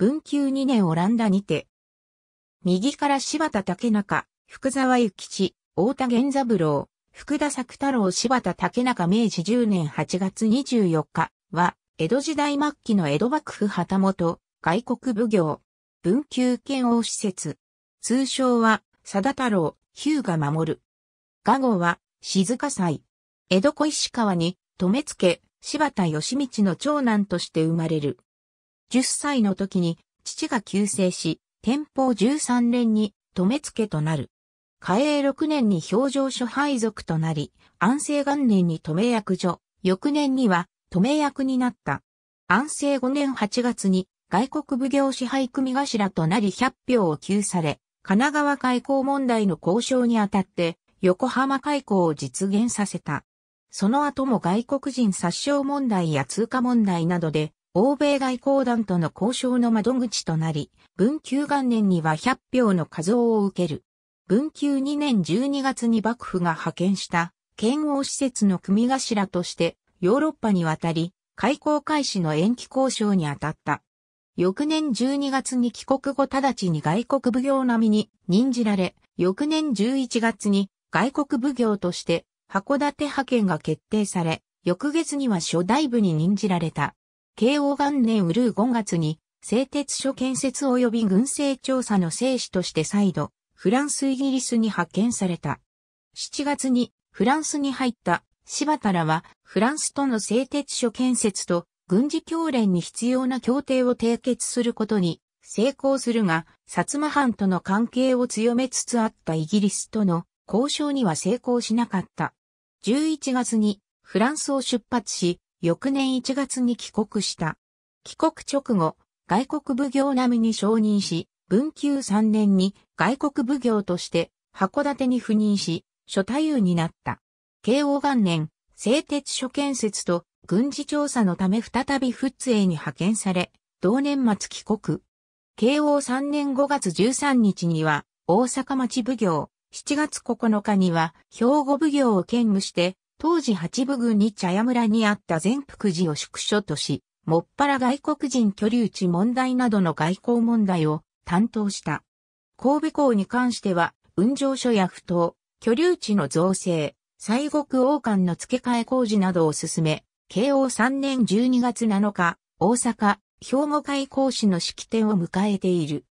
文久2年オランダにて。右から柴田竹中、福沢諭吉、大田源三郎、福田作太郎柴田竹中明治10年8月24日は、江戸時代末期の江戸幕府旗本、外国奉行、文久剣王施設。通称は、貞太郎、日向守。る。画号は、静香祭。江戸小石川に、留付、け、柴田義道の長男として生まれる。10歳の時に父が急逝し、天保13年に留付となる。嘉永6年に表情所配属となり、安政元年に留役所、翌年には留役になった。安政5年8月に外国奉行支配組頭となり100票を給され、神奈川開港問題の交渉にあたって横浜開港を実現させた。その後も外国人殺傷問題や通貨問題などで欧米外交団との交渉の窓口となり、文久元年には100票の数を受ける。文久2年12月に幕府が派遣した、遣欧施設の組頭として、ヨーロッパに渡り、開港開始の延期交渉に当たった。翌年12月に帰国後直ちに外国奉行並みに任じられ、翌年11月に外国奉行として函館派遣が決定され、翌月には初代部に任じられた。慶応元年うるう5月に、製鉄所建設及び軍政調査の精子として再度、フランスイギリスに派遣された。7月にフランスに入った柴田らはフランスとの製鉄所建設と軍事教練に必要な協定を締結することに成功するが、薩摩藩との関係を強めつつあったイギリスとの交渉には成功しなかった。11月にフランスを出発し、翌年1月に帰国した。帰国直後、外国奉行並みに承認し、文久3年に外国奉行として函館に赴任し、諸太夫になった。慶応元年、製鉄所建設と軍事調査のため再び仏ッ営に派遣され、同年末帰国。慶応3年5月13日には大阪町奉行、7月9日には兵庫奉行を兼務して当時八部郡に茶屋村にあった全福寺を宿所とし、もっぱら外国人居留地問題などの外交問題を担当した。神戸港に関しては、運上所や不当、居留地の造成、西国王冠の付け替え工事などを進め、慶応3年12月7日、大阪、兵庫開港市の式典を迎えている。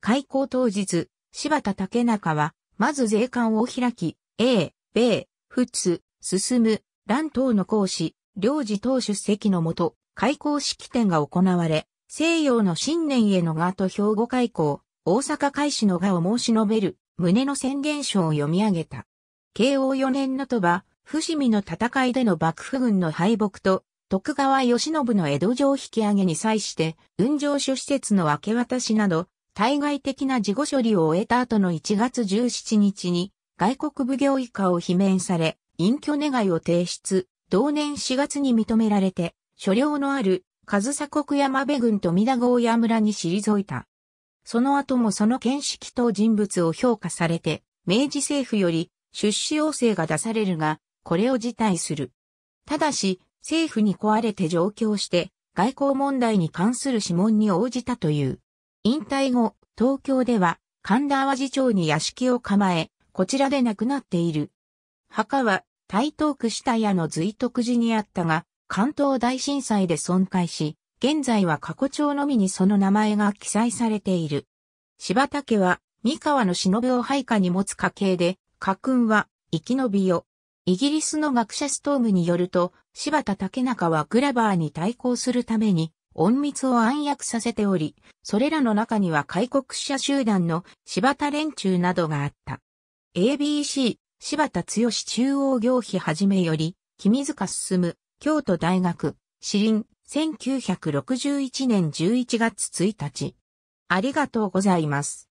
開港当日、柴田竹中は、まず税関を開き、英、米、仏、進む、乱党の講師、領事党出席のもと、開校式典が行われ、西洋の新年へのがと兵庫開校、大阪開始のがを申し述べる、胸の宣言書を読み上げた。慶応4年の鳥羽、伏見の戦いでの幕府軍の敗北と、徳川義信の江戸城引き上げに際して、運上所施設の明け渡しなど、対外的な事後処理を終えた後の1月17日に、外国奉行以下を罷免され、隠居願いを提出、同年4月に認められて、所領のある上鎖国山部軍と田郷屋村に退いた。その後もその見識等人物を評価されて、明治政府より出資要請が出されるが、これを辞退する。ただし、政府に壊れて上京して、外交問題に関する諮問に応じたという。引退後、東京では神田淡路町に屋敷を構え、こちらで亡くなっている。墓は台東区下屋の随徳寺にあったが、関東大震災で損壊し、現在は過去帳のみにその名前が記載されている。柴田家は、三河の忍を配下に持つ家系で、家訓は、生き延びよ。イギリスの学者ストームによると、柴田竹中はグラバーに対抗するために、隠密を暗躍させており、それらの中には開国者集団の柴田連中などがあった。ABC 柴田剛中央行費はじめより、君塚進、京都大学、詩林、1961年11月1日。ありがとうございます。